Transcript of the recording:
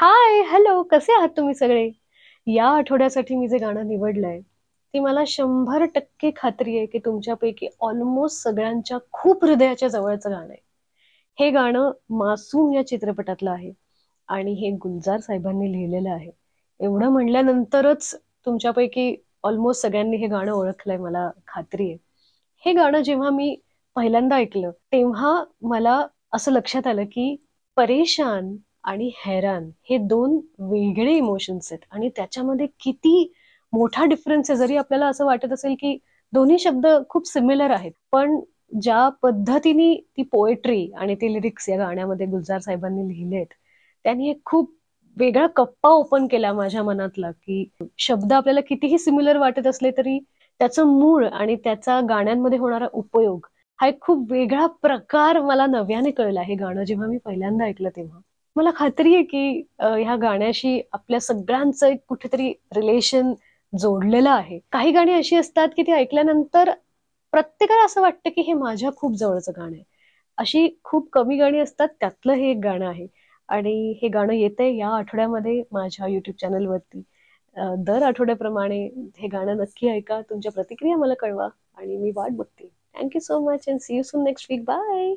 hi hello कसे आहात तुम्ही सगळे या आठवड्यासाठी मी जे गाणं निवडलंय ती मला शंभर टक्के खात्री आहे की तुमच्यापैकी ऑलमोस्ट सगळ्यांच्या खूप हृदयाच्या जवळचं गाणं आहे हे गाणं मासूम या चित्रपटातलं आहे आणि हे गुलजार साहेबांनी लिहिलेलं आहे एवढं म्हणल्यानंतरच तुमच्यापैकी ऑलमोस्ट सगळ्यांनी हे गाणं ओळखलंय मला खात्री आहे हे गाणं जेव्हा मी पहिल्यांदा ऐकलं तेव्हा मला असं लक्षात आलं की परेशान आणि हैरान हे दोन वेगळे इमोशन्स आहेत आणि त्याच्यामध्ये किती मोठा डिफरन्स आहे जरी आपल्याला असं वाटत असेल की दोन्ही शब्द खूप सिमिलर आहेत पण ज्या पद्धतीने ती पोएट्री आणि ती लिरिक्स या गाण्यामध्ये गुलजार साहेबांनी लिहिलेत त्यांनी एक खूप वेगळा कप्पा ओपन केला माझ्या मनातला की शब्द आपल्याला कितीही सिमिलर वाटत असले तरी त्याचं मूळ आणि त्याचा गाण्यांमध्ये होणारा उपयोग हा एक खूप वेगळा प्रकार मला नव्याने कळला हे गाणं जेव्हा मी पहिल्यांदा ऐकलं तेव्हा मला खात्री आहे की ह्या गाण्याशी आपल्या सगळ्यांचं एक कुठेतरी रिलेशन जोडलेलं आहे काही गाणी अशी असतात की ती ऐकल्यानंतर प्रत्येकाला असं वाटतं की हे माझ्या खूप जवळचं गाणं आहे अशी खूप कमी गाणी असतात त्यातलं हे एक गाणं आहे आणि हे गाणं येते या आठवड्यामध्ये माझ्या युट्यूब चॅनलवरती दर आठवड्याप्रमाणे हे गाणं नक्की ऐका तुमच्या प्रतिक्रिया मला कळवा आणि मी वाट बघते thank you so much and see you soon next week bye